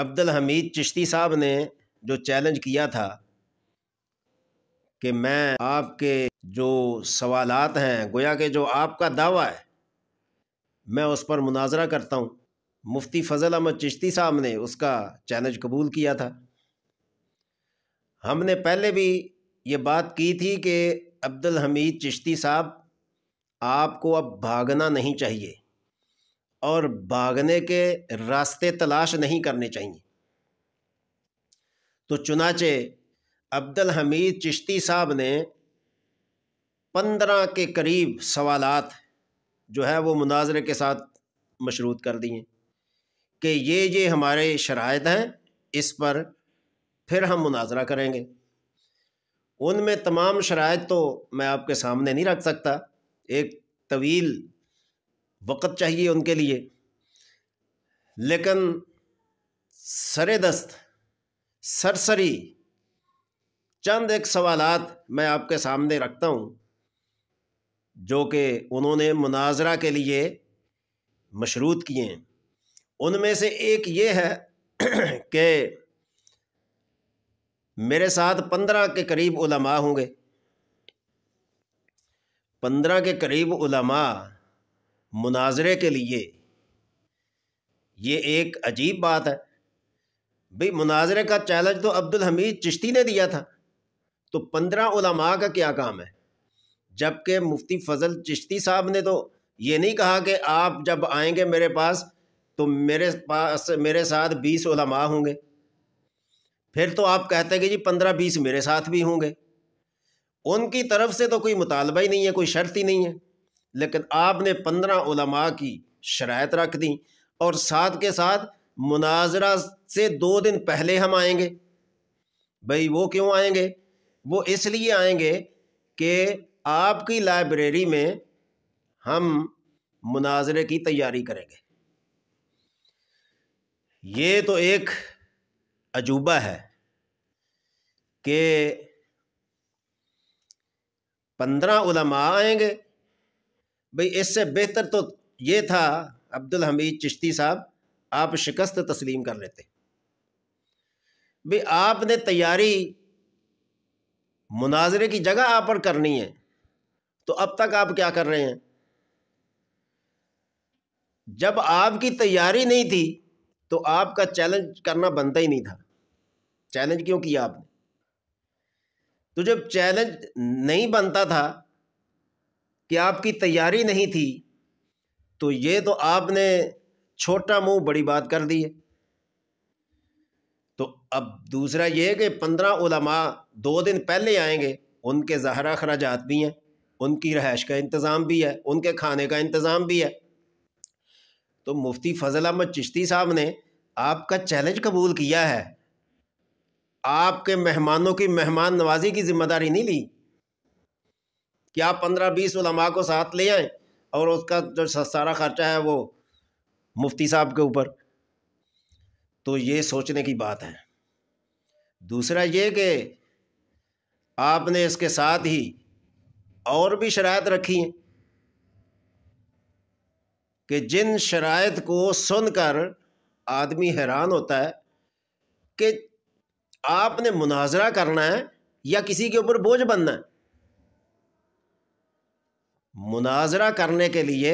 अब्दुल हमीद चिश्ती साहब ने जो चैलेंज किया था कि मैं आपके जो सवालात हैं गोया के जो आपका दावा है मैं उस पर मुनाजरा करता हूँ मुफ्ती फ़जल अहमद चिश्ती साहब ने उसका चैलेंज कबूल किया था हमने पहले भी ये बात की थी कि अब्दुल हमीद चिश्ती साहब आपको अब भागना नहीं चाहिए और भागने के रास्ते तलाश नहीं करने चाहिए तो चुनाचे अब्दुल हमीद चिश्ती साहब ने पंद्रह के करीब सवालात जो है वो मुनाजरे के साथ मशरूत कर दिए कि ये ये हमारे शरात हैं इस पर फिर हम मुनाजरा करेंगे उनमें तमाम शराय तो मैं आपके सामने नहीं रख सकता एक तवील वक़्त चाहिए उनके लिए लेकिन सरे दस्त सरसरी चंद एक सवालात मैं आपके सामने रखता हूँ जो कि उन्होंने मुनाजरा के लिए मशरूत किए हैं उनमें से एक ये है कि मेरे साथ पंद्रह के करीब उलमा होंगे पंद्रह के करीब उलमा मुनाजरे के लिए ये एक अजीब बात है भाई मुनाजरे का चैलेंज तो अब्दुल हमीद चिश्ती ने दिया था तो पंद्रह उलमा का क्या काम है जबकि मुफ्ती फजल चिश्ती साहब ने तो ये नहीं कहा कि आप जब आएंगे मेरे पास तो मेरे पास मेरे साथ बीस उलमा होंगे फिर तो आप कहते कि जी पंद्रह बीस मेरे साथ भी होंगे उनकी तरफ से तो कोई मुतालबा ही नहीं है कोई शर्त ही नहीं है लेकिन आपने पंद्रह उलमा की शरात रख दी और साथ के साथ मुनाजरा से दो दिन पहले हम आएंगे भाई वो क्यों आएंगे वो इसलिए आएंगे कि आपकी लाइब्रेरी में हम मुनाजरे की तैयारी करेंगे ये तो एक अजूबा है कि पंद्रह उलमा आएंगे भाई इससे बेहतर तो ये था अब्दुल हमीद चिश्ती साहब आप शिकस्त तस्लीम कर लेते भाई आपने तैयारी मुनाजरे की जगह आप पर करनी है तो अब तक आप क्या कर रहे हैं जब आपकी तैयारी नहीं थी तो आपका चैलेंज करना बनता ही नहीं था चैलेंज क्यों किया आपने तो जब चैलेंज नहीं बनता था कि आपकी तैयारी नहीं थी तो ये तो आपने छोटा मुंह बड़ी बात कर दी है तो अब दूसरा ये कि पंद्रह उलमा दो दिन पहले आएंगे उनके ज़हरा अखराज भी हैं उनकी रहाइश का इंतज़ाम भी है उनके खाने का इंतज़ाम भी है तो मुफ्ती फजल अहमद चिश्ती साहब ने आपका चैलेंज कबूल किया है आपके मेहमानों की मेहमान नवाजी की ज़िम्मेदारी नहीं ली कि आप पंद्रह बीस उलमा को साथ ले आए और उसका जो सारा ख़र्चा है वो मुफ्ती साहब के ऊपर तो ये सोचने की बात है दूसरा ये कि आपने इसके साथ ही और भी शरात रखी हैं कि जिन शरात को सुनकर आदमी हैरान होता है कि आपने मुनाजरा करना है या किसी के ऊपर बोझ बनना है मुनाजरा करने के लिए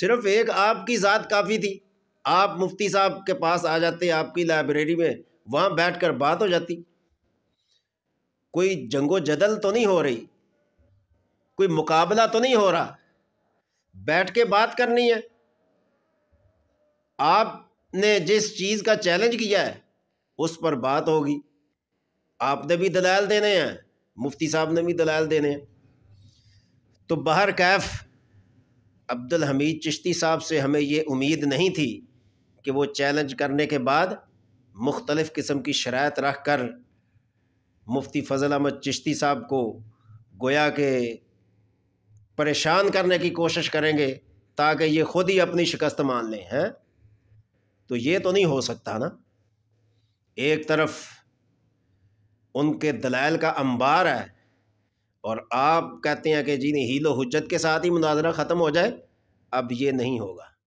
सिर्फ एक आपकी ज़ात काफ़ी थी आप मुफ्ती साहब के पास आ जाते आपकी लाइब्रेरी में वहाँ बैठ कर बात हो जाती कोई जंगो जदल तो नहीं हो रही कोई मुकाबला तो नहीं हो रहा बैठ के बात करनी है आपने जिस चीज़ का चैलेंज किया है उस पर बात होगी आपने भी दलाल देने हैं मुफ्ती साहब ने भी दलाल देने हैं तो बहर कैफ अब्दुल हमीद चिश्ती साहब से हमें ये उम्मीद नहीं थी कि वो चैलेंज करने के बाद मुख्तलिफ़ किस्म की शरात रख कर मुफ्ती फ़जल अहमद चिश्ती साहब को गोया के परेशान करने की कोशिश करेंगे ताकि ये खुद ही अपनी शिकस्त मान लें हैं तो ये तो नहीं हो सकता ना एक तरफ उनके दलाल का अंबार है और आप कहते हैं कि जी नहीं हीलो हजत के साथ ही मुनाजरा ख़त्म हो जाए अब ये नहीं होगा